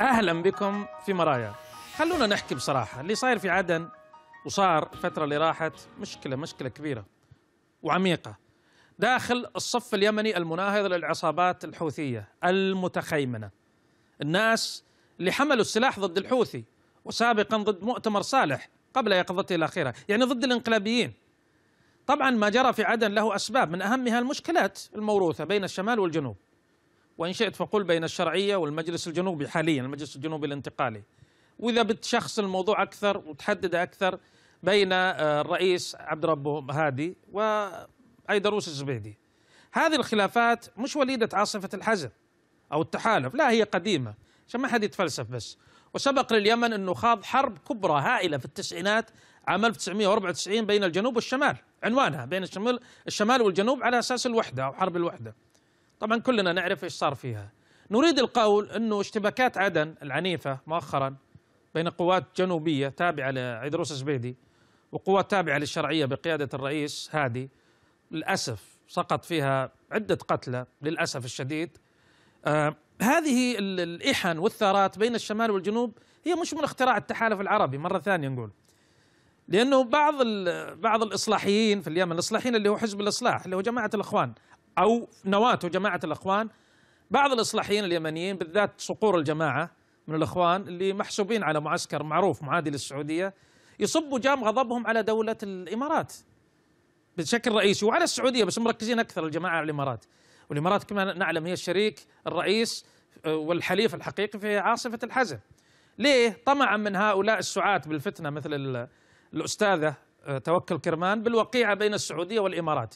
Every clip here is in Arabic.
اهلا بكم في مرايا خلونا نحكي بصراحه اللي صاير في عدن وصار الفتره اللي راحت مشكله مشكله كبيره وعميقه داخل الصف اليمني المناهض للعصابات الحوثيه المتخيمنه الناس اللي حملوا السلاح ضد الحوثي وسابقا ضد مؤتمر صالح قبل يقظته الاخيره يعني ضد الانقلابيين طبعا ما جرى في عدن له اسباب من اهمها المشكلات الموروثه بين الشمال والجنوب وإن شئت فقل بين الشرعية والمجلس الجنوبي حاليا المجلس الجنوبي الانتقالي وإذا بتشخص الموضوع أكثر وتحدد أكثر بين آه، الرئيس عبد ربه هادي وأيدروس الزبيدي هذه الخلافات مش وليدة عاصفة الحزم أو التحالف لا هي قديمة عشان ما حد يتفلسف بس وسبق لليمن أنه خاض حرب كبرى هائلة في التسعينات عام 1994 بين الجنوب والشمال عنوانها بين الشمال الشمال والجنوب على أساس الوحدة أو حرب الوحدة طبعا كلنا نعرف ايش صار فيها نريد القول انه اشتباكات عدن العنيفه مؤخرا بين قوات جنوبيه تابعه لعيدروس زبيدي وقوات تابعه للشرعيه بقياده الرئيس هادي للاسف سقط فيها عده قتلى للاسف الشديد آه هذه الاحن والثارات بين الشمال والجنوب هي مش من اختراع التحالف العربي مره ثانيه نقول لانه بعض بعض الاصلاحيين في اليمن الاصلاحيين اللي هو حزب الاصلاح اللي هو جماعه الاخوان او نواته جماعه الاخوان بعض الاصلاحيين اليمنيين بالذات صقور الجماعه من الاخوان اللي محسوبين على معسكر معروف معادي للسعوديه يصبوا جام غضبهم على دوله الامارات بشكل رئيسي وعلى السعوديه بس مركزين اكثر الجماعه على الامارات والامارات كما نعلم هي الشريك الرئيس آه، والحليف الحقيقي في عاصفه الحزم ليه طمعا من هؤلاء السعاة بالفتنه مثل الاستاذه آه، توكل كرمان بالوقيعه بين السعوديه والامارات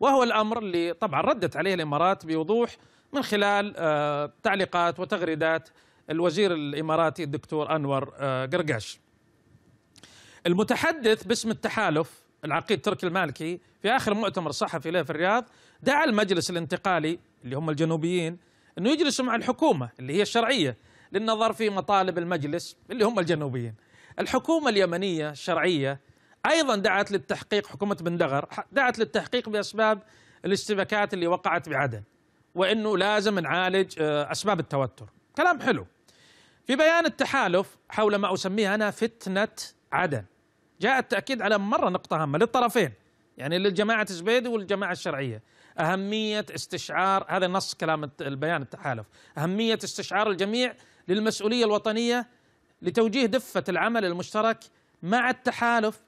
وهو الامر اللي طبعا ردت عليه الامارات بوضوح من خلال آه، تعليقات وتغريدات الوزير الاماراتي الدكتور انور آه، قرقاش. المتحدث باسم التحالف العقيد تركي المالكي في اخر مؤتمر صحفي له في الرياض دعا المجلس الانتقالي اللي هم الجنوبيين انه يجلسوا مع الحكومه اللي هي الشرعيه للنظر في مطالب المجلس اللي هم الجنوبيين. الحكومه اليمنيه الشرعيه ايضا دعت للتحقيق حكومه بن دعت للتحقيق باسباب الاشتباكات اللي وقعت بعدن وانه لازم نعالج آه، اسباب التوتر كلام حلو في بيان التحالف حول ما اسميه انا فتنه عدن جاء التاكيد على مره نقطه هامه للطرفين يعني للجماعه الزبيدي والجماعه الشرعيه اهميه استشعار هذا نص كلام البيان التحالف اهميه استشعار الجميع للمسؤوليه الوطنيه لتوجيه دفه العمل المشترك مع التحالف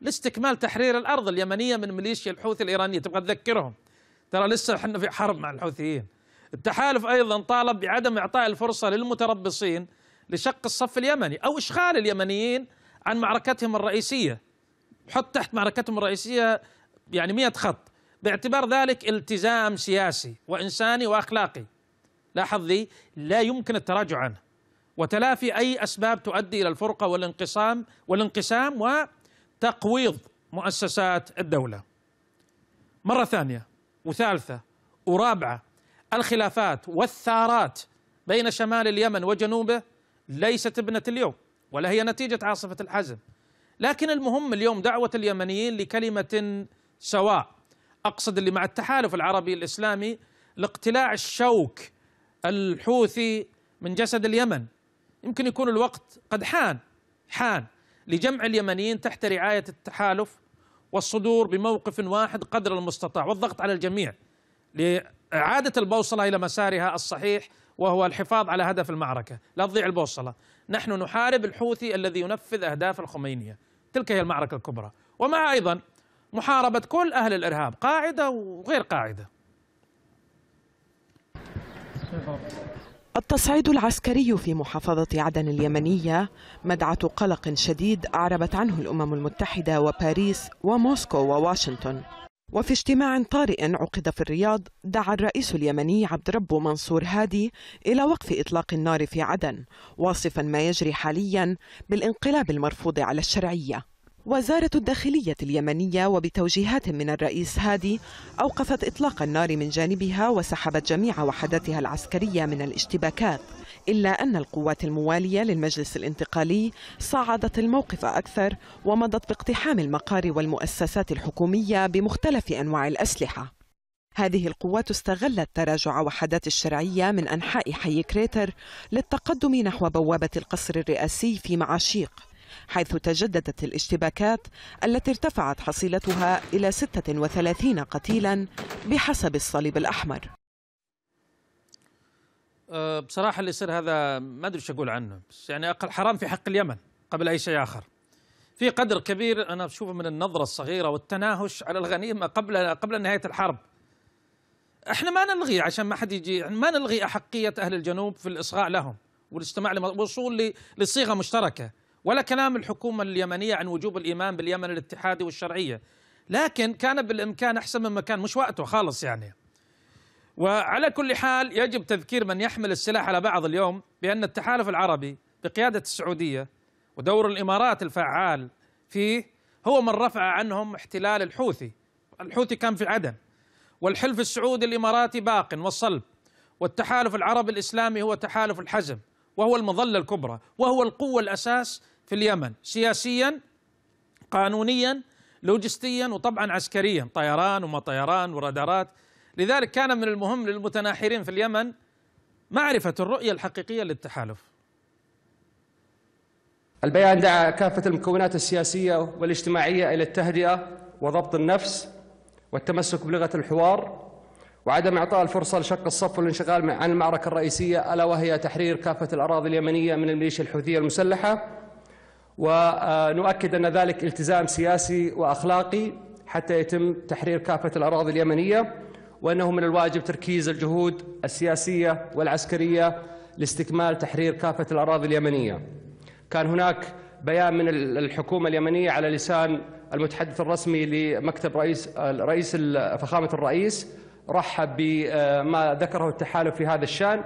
لاستكمال تحرير الارض اليمنيه من ميليشيا الحوثي الايرانيه تبغى تذكرهم ترى لسه احنا في حرب مع الحوثيين التحالف ايضا طالب بعدم اعطاء الفرصه للمتربصين لشق الصف اليمني او اشغال اليمنيين عن معركتهم الرئيسيه حط تحت معركتهم الرئيسيه يعني 100 خط باعتبار ذلك التزام سياسي وانساني واخلاقي لاحظ لي لا يمكن التراجع عنه وتلافي اي اسباب تؤدي الى الفرقه والانقسام والانقسام و تقويض مؤسسات الدوله. مره ثانيه وثالثه ورابعه الخلافات والثارات بين شمال اليمن وجنوبه ليست ابنه اليوم ولا هي نتيجه عاصفه الحزم. لكن المهم اليوم دعوه اليمنيين لكلمه سواء اقصد اللي مع التحالف العربي الاسلامي لاقتلاع الشوك الحوثي من جسد اليمن يمكن يكون الوقت قد حان حان لجمع اليمنيين تحت رعاية التحالف والصدور بموقف واحد قدر المستطاع والضغط على الجميع لإعادة البوصلة إلى مسارها الصحيح وهو الحفاظ على هدف المعركة لا تضيع البوصلة نحن نحارب الحوثي الذي ينفذ أهداف الخمينية تلك هي المعركة الكبرى ومع أيضا محاربة كل أهل الإرهاب قاعدة وغير قاعدة التصعيد العسكري في محافظة عدن اليمنية مدعة قلق شديد أعربت عنه الأمم المتحدة وباريس وموسكو وواشنطن وفي اجتماع طارئ عقد في الرياض دعا الرئيس اليمني عبد ربه منصور هادي إلى وقف إطلاق النار في عدن واصفا ما يجري حاليا بالانقلاب المرفوض على الشرعية وزارة الداخلية اليمنية وبتوجيهات من الرئيس هادي أوقفت إطلاق النار من جانبها وسحبت جميع وحداتها العسكرية من الاشتباكات إلا أن القوات الموالية للمجلس الانتقالي صعدت الموقف أكثر ومضت باقتحام المقار والمؤسسات الحكومية بمختلف أنواع الأسلحة هذه القوات استغلت تراجع وحدات الشرعية من أنحاء حي كريتر للتقدم نحو بوابة القصر الرئاسي في معاشيق حيث تجددت الاشتباكات التي ارتفعت حصيلتها إلى 36 قتيلا بحسب الصليب الأحمر أه، بصراحة اللي صار هذا ما أدري شو أقول عنه بس يعني أقل حرام في حق اليمن قبل أي شيء آخر في قدر كبير أنا بشوفه من النظرة الصغيرة والتناهش على الغنيمة قبل قبل نهاية الحرب احنا ما نلغي عشان ما حد يجي ما نلغي أحقية أهل الجنوب في الإصغاء لهم والاستماع لوصول لصيغة مشتركة ولا كلام الحكومة اليمنية عن وجوب الإيمان باليمن الاتحادي والشرعية لكن كان بالإمكان أحسن من مكان مش وقته خالص يعني وعلى كل حال يجب تذكير من يحمل السلاح على بعض اليوم بأن التحالف العربي بقيادة السعودية ودور الإمارات الفعال فيه هو من رفع عنهم احتلال الحوثي الحوثي كان في عدن والحلف السعودي الإماراتي باق والصلب والتحالف العربي الإسلامي هو تحالف الحزم وهو المظلة الكبرى وهو القوة الأساس في اليمن سياسيا قانونيا لوجستيا وطبعا عسكريا طيران وما طيران ورادارات لذلك كان من المهم للمتناحرين في اليمن معرفة الرؤية الحقيقية للتحالف البيان دعا كافة المكونات السياسية والاجتماعية إلى التهدئة وضبط النفس والتمسك بلغة الحوار وعدم إعطاء الفرصة لشق الصف والانشغال عن المعركة الرئيسية ألا وهي تحرير كافة الأراضي اليمنية من الميليشيا الحوثية المسلحة ونؤكد أن ذلك التزام سياسي وأخلاقي حتى يتم تحرير كافة الأراضي اليمنية وأنه من الواجب تركيز الجهود السياسية والعسكرية لاستكمال تحرير كافة الأراضي اليمنية كان هناك بيان من الحكومة اليمنية على لسان المتحدث الرسمي لمكتب رئيس رئيس فخامة الرئيس رحب بما ذكره التحالف في هذا الشان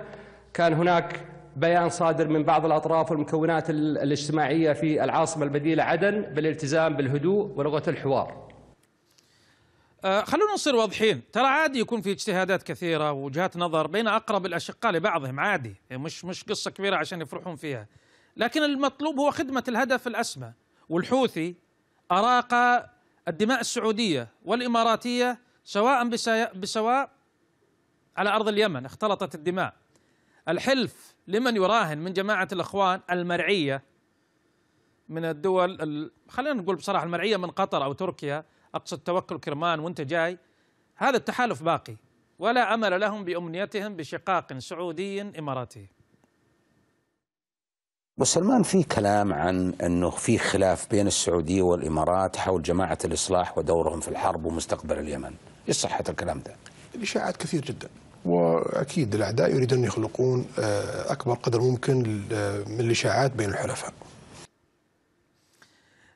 كان هناك بيان صادر من بعض الأطراف والمكونات الاجتماعية في العاصمة البديلة عدن بالالتزام بالهدوء ولغة الحوار أه خلونا نصير واضحين ترى عادي يكون في اجتهادات كثيرة ووجهات نظر بين أقرب الأشقاء لبعضهم عادي يعني مش, مش قصة كبيرة عشان يفرحون فيها لكن المطلوب هو خدمة الهدف الأسمى والحوثي أراق الدماء السعودية والإماراتية سواء بسواء على أرض اليمن اختلطت الدماء الحلف لمن يراهن من جماعة الإخوان المرعية من الدول خلينا نقول بصراحة المرعية من قطر أو تركيا أقصد توكل كرمان وأنت جاي هذا التحالف باقي ولا أمل لهم بأمنيتهم بشقاق سعودي إماراتي وسلمان في كلام عن انه في خلاف بين السعوديه والامارات حول جماعه الاصلاح ودورهم في الحرب ومستقبل اليمن، ايش صحه الكلام ده؟ الاشاعات كثير جدا واكيد الاعداء يريدون ان يخلقون آه، اكبر قدر ممكن آه، من الاشاعات بين الحلفاء.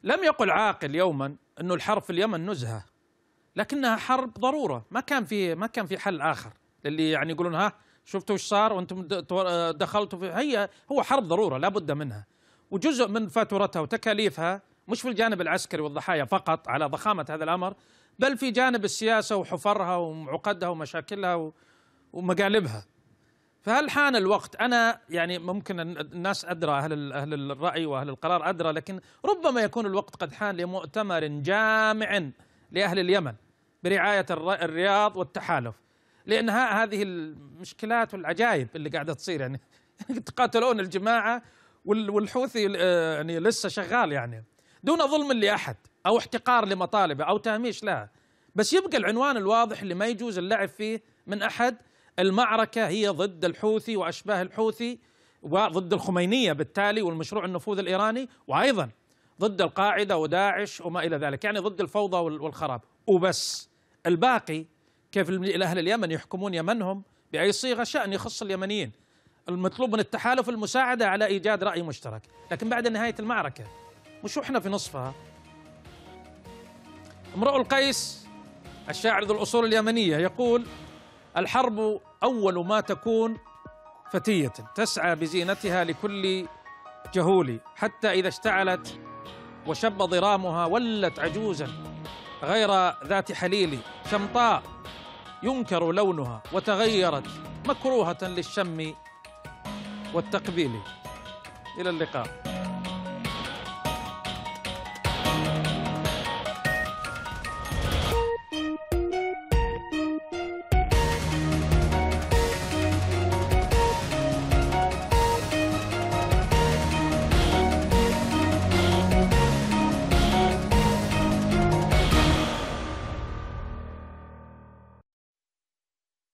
لم يقل عاقل يوما انه الحرب في اليمن نزهه لكنها حرب ضروره ما كان في ما كان في حل اخر اللي يعني يقولون ها شفتوا ايش صار وانتم آه، دخلتوا في هي هو حرب ضروره لا بد منها وجزء من فاتورتها وتكاليفها مش في الجانب العسكري والضحايا فقط على ضخامه هذا الامر بل في جانب السياسه وحفرها وعقدها ومشاكلها و... ومقالبها فهل حان الوقت انا يعني ممكن الناس ادرى اهل اهل الراي واهل القرار ادرى لكن ربما يكون الوقت قد حان لمؤتمر جامع لاهل اليمن برعايه الرياض والتحالف لانهاء هذه المشكلات والعجائب اللي قاعده تصير يعني يتقاتلون الجماعه والحوثي آه، يعني لسه شغال يعني دون ظلم لاحد او احتقار لمطالبه او تهميش لها بس يبقى العنوان الواضح اللي ما يجوز اللعب فيه من احد المعركة هي ضد الحوثي وأشباه الحوثي وضد الخمينية بالتالي والمشروع النفوذ الإيراني وأيضا ضد القاعدة وداعش وما إلى ذلك يعني ضد الفوضى والخراب وبس الباقي كيف الأهل اليمن يحكمون يمنهم بأي صيغة شأن يخص اليمنيين المطلوب من التحالف المساعدة على إيجاد رأي مشترك لكن بعد نهاية المعركة مش احنا في نصفها امرؤ القيس الشاعر ذو الأصول اليمنية يقول الحرب اول ما تكون فتيه تسعى بزينتها لكل جهول حتى اذا اشتعلت وشب ضرامها ولت عجوزا غير ذات حليل شمطاء ينكر لونها وتغيرت مكروهه للشم والتقبيل الى اللقاء